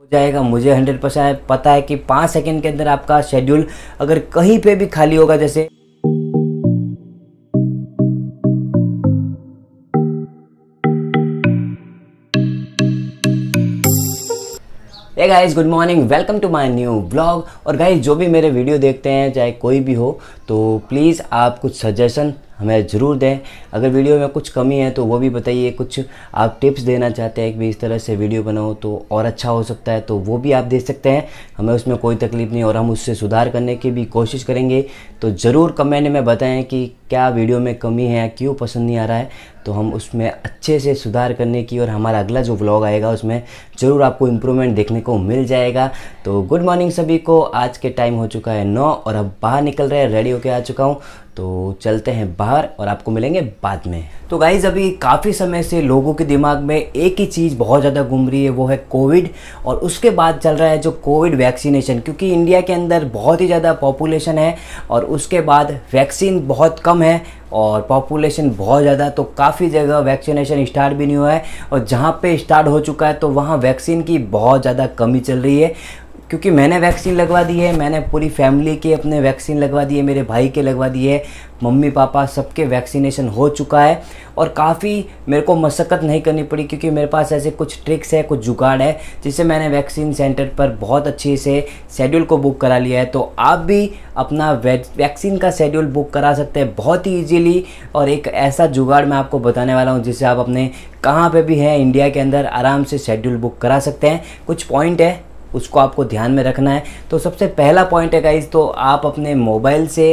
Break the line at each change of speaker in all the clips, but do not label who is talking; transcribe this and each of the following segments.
हो जाएगा मुझे हंड्रेड परसेंट पता है कि पाँच सेकंड के अंदर आपका शेड्यूल अगर कहीं पे भी खाली होगा जैसे guys good morning welcome to my new blog और गाइज जो भी मेरे वीडियो देखते हैं चाहे कोई भी हो तो प्लीज़ आप कुछ सजेशन हमें ज़रूर दें अगर वीडियो में कुछ कमी है तो वो भी बताइए कुछ आप टिप्स देना चाहते हैं कि भाई इस तरह से वीडियो बनाओ तो और अच्छा हो सकता है तो वो भी आप दे सकते हैं हमें उसमें कोई तकलीफ़ नहीं और हम उससे सुधार करने की भी कोशिश करेंगे तो ज़रूर कमेंट में बताएं कि क्या वीडियो में कमी है क्यों पसंद नहीं आ रहा है तो हम उसमें अच्छे से सुधार करने की और हमारा अगला जो व्लॉग आएगा उसमें ज़रूर आपको इम्प्रूवमेंट देखने को मिल जाएगा तो गुड मॉर्निंग सभी को आज के टाइम हो चुका है नौ और अब बाहर निकल रहे हैं रेडी होके आ चुका हूँ तो चलते हैं बाहर और आपको मिलेंगे बाद में तो गाइज अभी काफ़ी समय से लोगों के दिमाग में एक ही चीज़ बहुत ज़्यादा घूम रही है वो है कोविड और उसके बाद चल रहा है जो कोविड वैक्सीनेशन क्योंकि इंडिया के अंदर बहुत ही ज़्यादा पॉपुलेशन है और उसके बाद वैक्सीन बहुत कम है और पॉपुलेशन बहुत ज़्यादा है तो काफ़ी जगह वैक्सीनेशन स्टार्ट भी नहीं हुआ है और जहाँ पे स्टार्ट हो चुका है तो वहाँ वैक्सीन की बहुत ज़्यादा कमी चल रही है क्योंकि मैंने वैक्सीन लगवा दी है मैंने पूरी फैमिली के अपने वैक्सीन लगवा दी है मेरे भाई के लगवा दिए है मम्मी पापा सबके वैक्सीनेशन हो चुका है और काफ़ी मेरे को मशक्क़त नहीं करनी पड़ी क्योंकि मेरे पास ऐसे कुछ ट्रिक्स है कुछ जुगाड़ है जिससे मैंने वैक्सीन सेंटर पर बहुत अच्छे से शेड्यूल को बुक करा लिया है तो आप भी अपना वैक्सीन का शेड्यूल बुक करा सकते हैं बहुत ही ईजीली और एक ऐसा जुगाड़ मैं आपको बताने वाला हूँ जिससे आप अपने कहाँ पे भी हैं इंडिया के अंदर आराम से शेड्यूल बुक करा सकते हैं कुछ पॉइंट है उसको आपको ध्यान में रखना है तो सबसे पहला पॉइंट है गाइज़ तो आप अपने मोबाइल से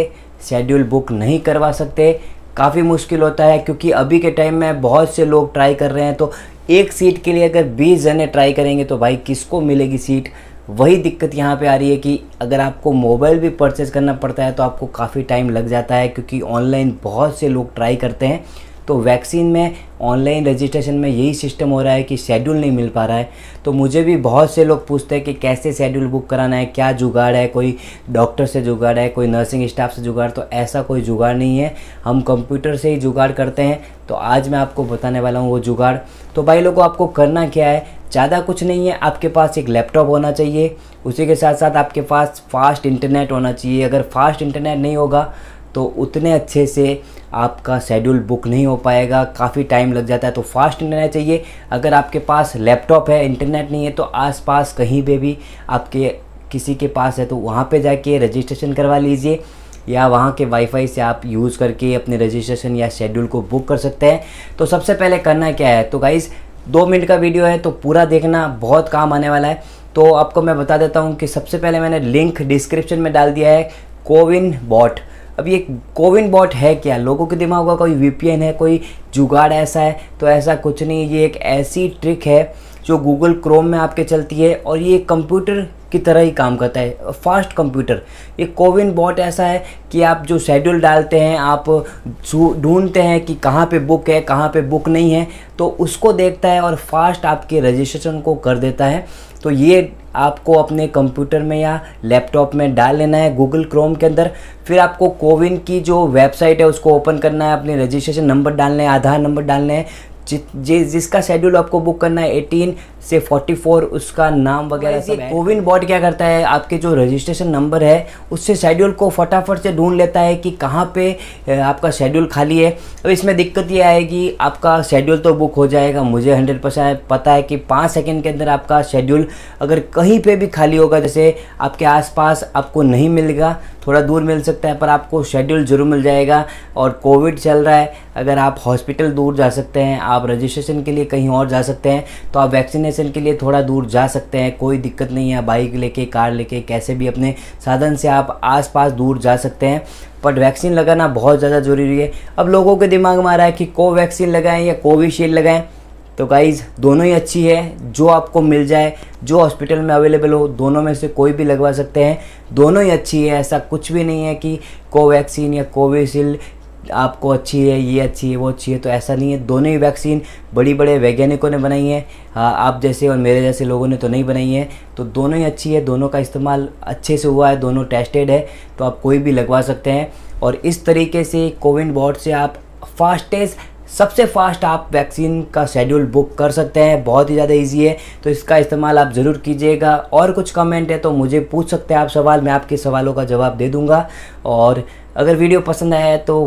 शेड्यूल बुक नहीं करवा सकते काफ़ी मुश्किल होता है क्योंकि अभी के टाइम में बहुत से लोग ट्राई कर रहे हैं तो एक सीट के लिए अगर 20 जने ट्राई करेंगे तो भाई किसको मिलेगी सीट वही दिक्कत यहाँ पे आ रही है कि अगर आपको मोबाइल भी परचेज़ करना पड़ता है तो आपको काफ़ी टाइम लग जाता है क्योंकि ऑनलाइन बहुत से लोग ट्राई करते हैं तो वैक्सीन में ऑनलाइन रजिस्ट्रेशन में यही सिस्टम हो रहा है कि शेड्यूल नहीं मिल पा रहा है तो मुझे भी बहुत से लोग पूछते हैं कि कैसे शेड्यूल बुक कराना है क्या जुगाड़ है कोई डॉक्टर से जुगाड़ है कोई नर्सिंग स्टाफ से जुगाड़ तो ऐसा कोई जुगाड़ नहीं है हम कंप्यूटर से ही जुगाड़ करते हैं तो आज मैं आपको बताने वाला हूँ वो जुगाड़ तो भाई लोगों आपको करना क्या है ज़्यादा कुछ नहीं है आपके पास एक लैपटॉप होना चाहिए उसी के साथ साथ आपके पास फास्ट इंटरनेट होना चाहिए अगर फास्ट इंटरनेट नहीं होगा तो उतने अच्छे से आपका शेड्यूल बुक नहीं हो पाएगा काफ़ी टाइम लग जाता है तो फास्ट इंटरनेट चाहिए अगर आपके पास लैपटॉप है इंटरनेट नहीं है तो आसपास कहीं पे भी आपके किसी के पास है तो वहाँ पे जाके रजिस्ट्रेशन करवा लीजिए या वहाँ के वाईफाई से आप यूज़ करके अपने रजिस्ट्रेशन या शेड्यूल को बुक कर सकते हैं तो सबसे पहले करना क्या है तो गाइज़ दो मिनट का वीडियो है तो पूरा देखना बहुत काम आने वाला है तो आपको मैं बता देता हूँ कि सबसे पहले मैंने लिंक डिस्क्रिप्शन में डाल दिया है कोविन बॉट अब ये कोविन बॉट है क्या लोगों के दिमाग का कोई वीपीएन है कोई जुगाड़ ऐसा है तो ऐसा कुछ नहीं ये एक ऐसी ट्रिक है जो गूगल क्रोम में आपके चलती है और ये कंप्यूटर की तरह ही काम करता है फास्ट कंप्यूटर ये कोविन बॉट ऐसा है कि आप जो शेड्यूल डालते हैं आप ढूंढते हैं कि कहाँ पे बुक है कहाँ पे बुक नहीं है तो उसको देखता है और फास्ट आपके रजिस्ट्रेशन को कर देता है तो ये आपको अपने कंप्यूटर में या लैपटॉप में डाल लेना है गूगल क्रोम के अंदर फिर आपको कोविन की जो वेबसाइट है उसको ओपन करना है अपने रजिस्ट्रेशन नंबर डालना है आधार नंबर डालना है जिस जिसका शेड्यूल आपको बुक करना है एटीन से 44 उसका नाम वगैरह सब कोविन बॉट क्या करता है आपके जो रजिस्ट्रेशन नंबर है उससे शेड्यूल को फटाफट से ढूंढ लेता है कि कहाँ पे आपका शेड्यूल खाली है अब इसमें दिक्कत ये आएगी आपका शेड्यूल तो बुक हो जाएगा मुझे हंड्रेड परसेंट पता है कि पाँच सेकेंड के अंदर आपका शेड्यूल अगर कहीं पर भी खाली होगा जैसे आपके आसपास आपको नहीं मिलेगा थोड़ा दूर मिल सकता है पर आपको शेड्यूल ज़रूर मिल जाएगा और कोविड चल रहा है अगर आप हॉस्पिटल दूर जा सकते हैं आप रजिस्ट्रेशन के लिए कहीं और जा सकते हैं तो आप वैक्सीनेशन डेस्टिनेशन के लिए थोड़ा दूर जा सकते हैं कोई दिक्कत नहीं है बाइक लेके कार लेके कैसे भी अपने साधन से आप आसपास दूर जा सकते हैं पर वैक्सीन लगाना बहुत ज़्यादा ज़रूरी है अब लोगों के दिमाग में आ रहा है कि कोवैक्सीन लगाएं या कोविशील्ड लगाएं तो गाइज़ दोनों ही अच्छी है जो आपको मिल जाए जो हॉस्पिटल में अवेलेबल हो दोनों में से कोई भी लगवा सकते हैं दोनों ही अच्छी है ऐसा कुछ भी नहीं है कि कोवैक्सीन या कोविशील्ड आपको अच्छी है ये अच्छी है वो अच्छी है तो ऐसा नहीं है दोनों ही वैक्सीन बड़ी बड़े वैज्ञानिकों ने बनाई है हाँ, आप जैसे और मेरे जैसे लोगों ने तो नहीं बनाई है तो दोनों ही अच्छी है दोनों का इस्तेमाल अच्छे से हुआ है दोनों टेस्टेड है तो आप कोई भी लगवा सकते हैं और इस तरीके से कोविन बॉट से आप फास्टेस्ट सबसे फास्ट आप वैक्सीन का शेड्यूल बुक कर सकते हैं बहुत ही ज़्यादा इजी है तो इसका इस्तेमाल आप ज़रूर कीजिएगा और कुछ कमेंट है तो मुझे पूछ सकते हैं आप सवाल मैं आपके सवालों का जवाब दे दूँगा और अगर वीडियो पसंद आया है तो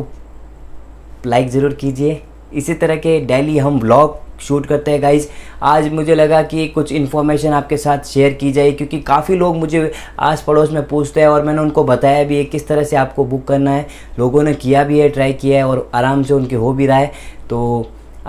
लाइक ज़रूर कीजिए इसी तरह के डेली हम ब्लॉग शूट करते हैं गाइज आज मुझे लगा कि कुछ इन्फॉर्मेशन आपके साथ शेयर की जाए क्योंकि काफ़ी लोग मुझे आस पड़ोस में पूछते हैं और मैंने उनको बताया भी है किस तरह से आपको बुक करना है लोगों ने किया भी है ट्राई किया है और आराम से उनके हो भी रहा है तो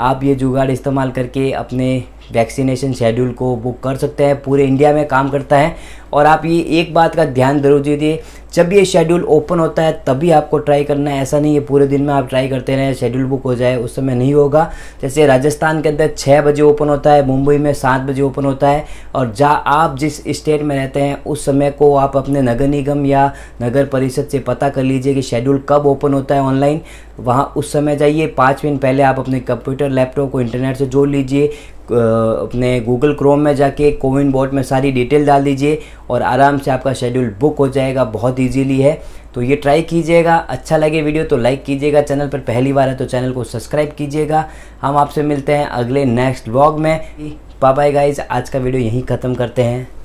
आप ये जुगाड़ इस्तेमाल करके अपने वैक्सीनेशन शेड्यूल को बुक कर सकते हैं पूरे इंडिया में काम करता है और आप ये एक बात का ध्यान जरूर दीजिए जब ये शेड्यूल ओपन होता है तभी आपको ट्राई करना है ऐसा नहीं है पूरे दिन में आप ट्राई करते रहें शेड्यूल बुक हो जाए उस समय नहीं होगा जैसे राजस्थान के अंदर छः बजे ओपन होता है मुंबई में सात बजे ओपन होता है और जा आप जिस स्टेट में रहते हैं उस समय को आप अपने नगर निगम या नगर परिषद से पता कर लीजिए कि शेड्यूल कब ओपन होता है ऑनलाइन वहाँ उस समय जाइए पाँच मिनट पहले आप अपने कंप्यूटर लैपटॉप को इंटरनेट से जोड़ लीजिए अपने गूगल क्रोम में जाके कोविन बोर्ड में सारी डिटेल डाल दीजिए और आराम से आपका शेड्यूल बुक हो जाएगा बहुत ईजीली है तो ये ट्राई कीजिएगा अच्छा लगे वीडियो तो लाइक कीजिएगा चैनल पर पहली बार है तो चैनल को सब्सक्राइब कीजिएगा हम आपसे मिलते हैं अगले नेक्स्ट ब्लॉग में पापा गाइज आज का वीडियो यहीं ख़त्म करते हैं